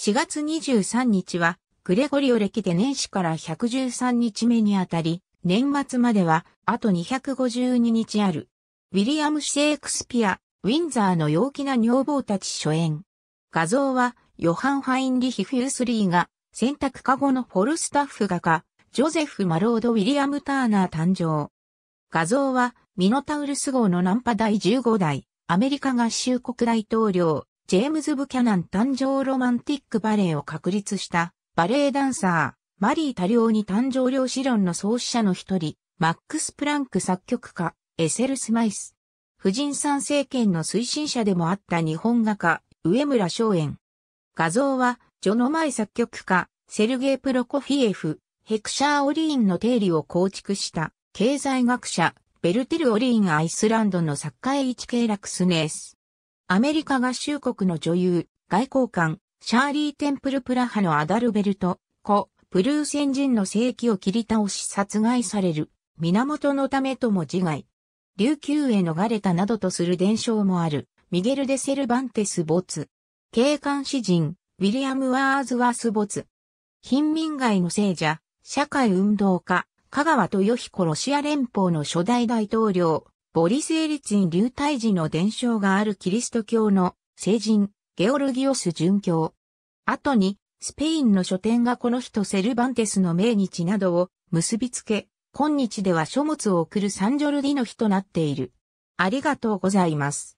4月23日は、グレゴリオ歴で年始から113日目にあたり、年末までは、あと252日ある。ウィリアム・シェイクスピア、ウィンザーの陽気な女房たち初演。画像は、ヨハン・ファインリヒ・フュースリーが、選択過後のフォルスタッフ画家、ジョゼフ・マロード・ウィリアム・ターナー誕生。画像は、ミノタウルス号のナンパ第15代、アメリカ合衆国大統領、ジェームズ・ブキャナン誕生ロマンティックバレエを確立したバレエダンサー、マリー多量に誕生量子論の創始者の一人、マックス・プランク作曲家、エセルス・マイス。婦人参政権の推進者でもあった日本画家、上村松園。画像は、ジョノマイ作曲家、セルゲイ・プロコフィエフ、ヘクシャー・オリーンの定理を構築した経済学者、ベルテル・オリーン・アイスランドの作家エイチ・ケイラクスネース。アメリカ合衆国の女優、外交官、シャーリー・テンプル・プラハのアダルベルト、子、プルーセン人の正規を切り倒し殺害される、源のためとも自害。琉球へ逃れたなどとする伝承もある、ミゲル・デ・セルバンテス・没。警官詩人、ウィリアム・ワーズワース・没。貧民街の聖者、社会運動家、香川豊彦ロシア連邦の初代大統領、ボリス・エリツィン流体時の伝承があるキリスト教の聖人、ゲオルギオス殉教。後に、スペインの書店がこの人セルバンテスの命日などを結びつけ、今日では書物を送るサンジョルディの日となっている。ありがとうございます。